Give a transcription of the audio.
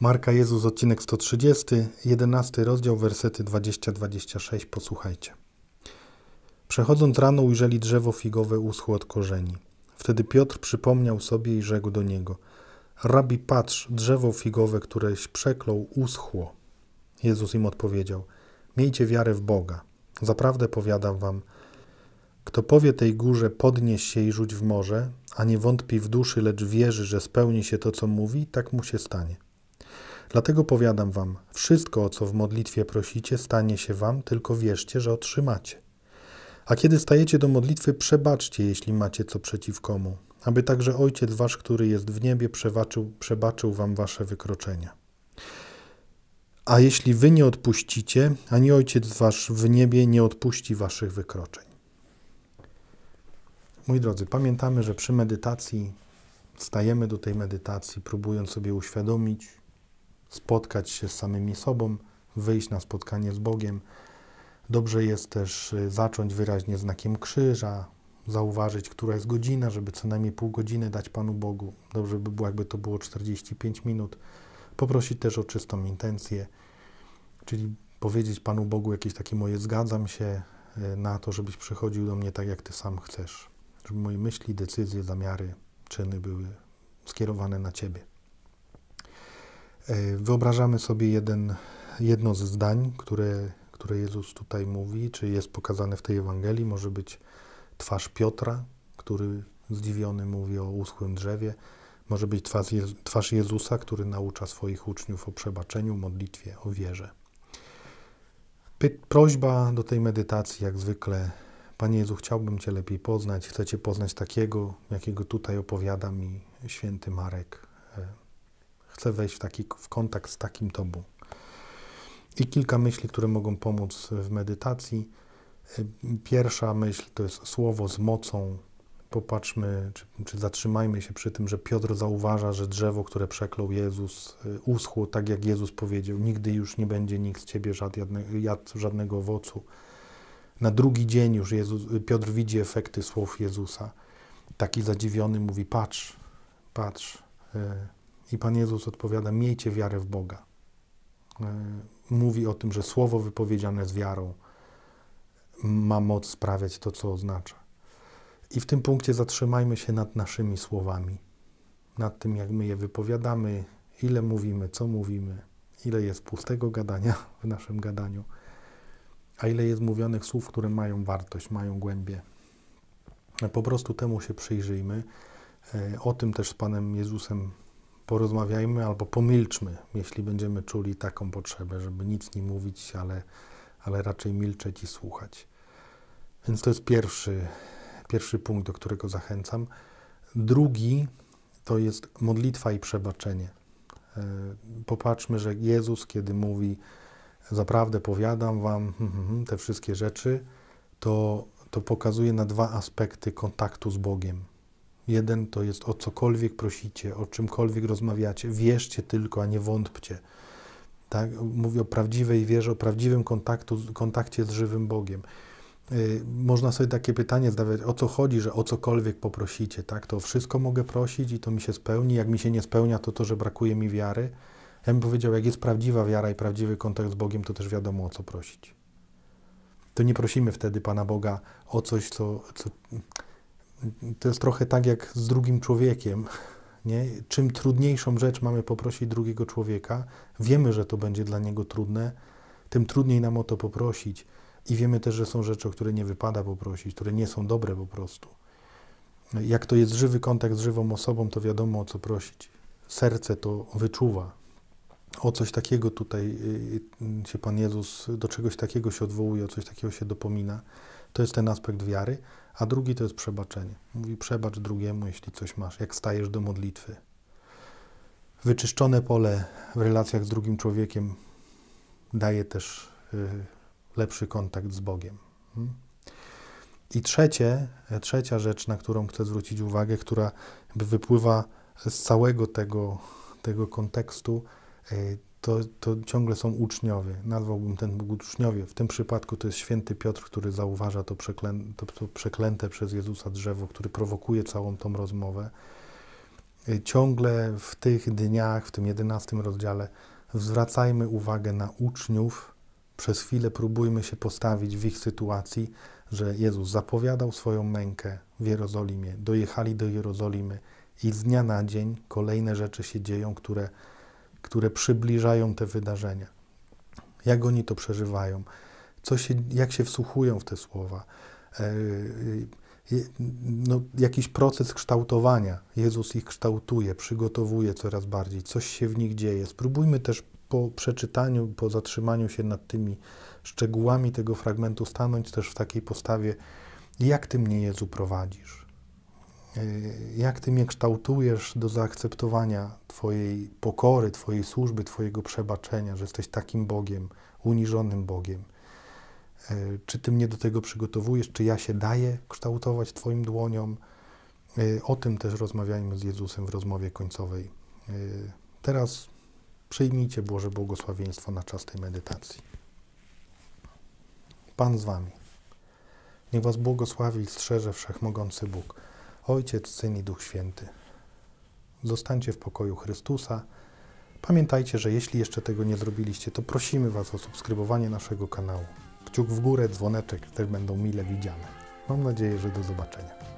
Marka Jezus, odcinek 130, 11 rozdział, wersety 20-26, posłuchajcie. Przechodząc rano ujrzeli drzewo figowe uschło od korzeni. Wtedy Piotr przypomniał sobie i rzekł do niego, Rabi, patrz, drzewo figowe, któreś przeklął, uschło. Jezus im odpowiedział, miejcie wiarę w Boga. Zaprawdę powiadam wam, kto powie tej górze, podnieś się i rzuć w morze, a nie wątpi w duszy, lecz wierzy, że spełni się to, co mówi, tak mu się stanie. Dlatego powiadam wam, wszystko, o co w modlitwie prosicie, stanie się wam, tylko wierzcie, że otrzymacie. A kiedy stajecie do modlitwy, przebaczcie, jeśli macie co przeciw komu, aby także Ojciec wasz, który jest w niebie, przebaczył, przebaczył wam wasze wykroczenia. A jeśli wy nie odpuścicie, ani Ojciec wasz w niebie nie odpuści waszych wykroczeń. Moi drodzy, pamiętamy, że przy medytacji stajemy do tej medytacji, próbując sobie uświadomić, spotkać się z samymi sobą, wyjść na spotkanie z Bogiem. Dobrze jest też y, zacząć wyraźnie znakiem krzyża, zauważyć, która jest godzina, żeby co najmniej pół godziny dać Panu Bogu. Dobrze by było, jakby to było 45 minut. Poprosić też o czystą intencję, czyli powiedzieć Panu Bogu jakieś takie moje zgadzam się y, na to, żebyś przychodził do mnie tak, jak Ty sam chcesz. Żeby moje myśli, decyzje, zamiary, czyny były skierowane na Ciebie. E, wyobrażamy sobie jeden, jedno z zdań, które, które Jezus tutaj mówi, czy jest pokazane w tej Ewangelii. Może być twarz Piotra, który zdziwiony mówi o uschłym drzewie. Może być twarz, twarz Jezusa, który naucza swoich uczniów o przebaczeniu, modlitwie, o wierze. Py- prośba do tej medytacji, jak zwykle, Panie Jezu, chciałbym Cię lepiej poznać, chcę Cię poznać takiego, jakiego tutaj opowiada mi święty Marek chcę wejść w, taki, w kontakt z takim tobą. I kilka myśli, które mogą pomóc w medytacji. Pierwsza myśl to jest słowo z mocą. Popatrzmy, czy, czy zatrzymajmy się przy tym, że Piotr zauważa, że drzewo, które przeklął Jezus, y, uschło, tak jak Jezus powiedział: Nigdy już nie będzie nikt z ciebie żadne, jadł żadnego owocu. Na drugi dzień już Jezus, y, Piotr widzi efekty słów Jezusa. Taki zadziwiony mówi: Patrz, patrz, y, i Pan Jezus odpowiada: Miejcie wiarę w Boga. E, mówi o tym, że słowo wypowiedziane z wiarą ma moc sprawiać to, co oznacza. I w tym punkcie zatrzymajmy się nad naszymi słowami, nad tym, jak my je wypowiadamy, ile mówimy, co mówimy, ile jest pustego gadania w naszym gadaniu, a ile jest mówionych słów, które mają wartość, mają głębię. E, po prostu temu się przyjrzyjmy. E, o tym też z Panem Jezusem porozmawiajmy albo pomilczmy, jeśli będziemy czuli taką potrzebę, żeby nic nie mówić, ale, ale raczej milczeć i słuchać. Więc to jest pierwszy, pierwszy punkt, do którego zachęcam. Drugi to jest modlitwa i przebaczenie. E, popatrzmy, że Jezus, kiedy mówi, zaprawdę powiadam wam hmm, hmm, hmm, te wszystkie rzeczy, to, to pokazuje na dwa aspekty kontaktu z Bogiem. Jeden to jest o cokolwiek prosicie, o czymkolwiek rozmawiacie, wierzcie tylko, a nie wątpcie. Tak? Mówię o prawdziwej wierze, o prawdziwym kontaktu, kontakcie z żywym Bogiem. Y, można sobie takie pytanie zadawać, o co chodzi, że o cokolwiek poprosicie, tak? To wszystko mogę prosić i to mi się spełni. Jak mi się nie spełnia, to to, że brakuje mi wiary. Ja bym powiedział, jak jest prawdziwa wiara i prawdziwy kontakt z Bogiem, to też wiadomo, o co prosić. To nie prosimy wtedy Pana Boga o coś, co, co to jest trochę tak jak z drugim człowiekiem. Nie? Czym trudniejszą rzecz mamy poprosić drugiego człowieka, wiemy, że to będzie dla niego trudne, tym trudniej nam o to poprosić. I wiemy też, że są rzeczy, o które nie wypada poprosić, które nie są dobre po prostu. Jak to jest żywy kontakt z żywą osobą, to wiadomo o co prosić. Serce to wyczuwa. O coś takiego tutaj y, y, się Pan Jezus, do czegoś takiego się odwołuje, o coś takiego się dopomina. To jest ten aspekt wiary a drugi to jest przebaczenie. Mówi, przebacz drugiemu, jeśli coś masz, jak stajesz do modlitwy. Wyczyszczone pole w relacjach z drugim człowiekiem daje też y, lepszy kontakt z Bogiem. Hmm? I trzecie, trzecia rzecz, na którą chcę zwrócić uwagę, która wypływa z całego tego, tego kontekstu, y, to, to ciągle są uczniowie. Nazwałbym ten Bóg uczniowie. W tym przypadku to jest święty Piotr, który zauważa to, przeklę, to, to przeklęte przez Jezusa drzewo, który prowokuje całą tą rozmowę. Y, ciągle w tych dniach, w tym jedenastym rozdziale, zwracajmy uwagę na uczniów. Przez chwilę próbujmy się postawić w ich sytuacji, że Jezus zapowiadał swoją mękę w Jerozolimie, dojechali do Jerozolimy i z dnia na dzień kolejne rzeczy się dzieją, które które przybliżają te wydarzenia. Jak oni to przeżywają, co się, jak się wsłuchują w te słowa. E, e, no, jakiś proces kształtowania. Jezus ich kształtuje, przygotowuje coraz bardziej, coś się w nich dzieje. Spróbujmy też po przeczytaniu, po zatrzymaniu się nad tymi szczegółami tego fragmentu, stanąć też w takiej postawie, jak ty mnie Jezu prowadzisz E, jak ty mnie kształtujesz do zaakceptowania Twojej pokory, Twojej służby, Twojego przebaczenia, że jesteś takim Bogiem, uniżonym Bogiem. E, czy ty mnie do tego przygotowujesz, czy ja się daję kształtować Twoim dłoniom? E, o tym też rozmawiajmy z Jezusem w rozmowie końcowej. Teraz przyjmijcie Boże błogosławieństwo na czas tej medytacji. Pan z Wami. Niech Was błogosławi i strzeże Wszechmogący Bóg. Ojciec, Syn i Duch Święty. Zostańcie w pokoju Chrystusa. Pamiętajcie, że jeśli jeszcze tego nie zrobiliście, to prosimy Was o subskrybowanie naszego kanału. Kciuk w górę, dzwoneczek, też będą mile widziane. Mam nadzieję, że do zobaczenia.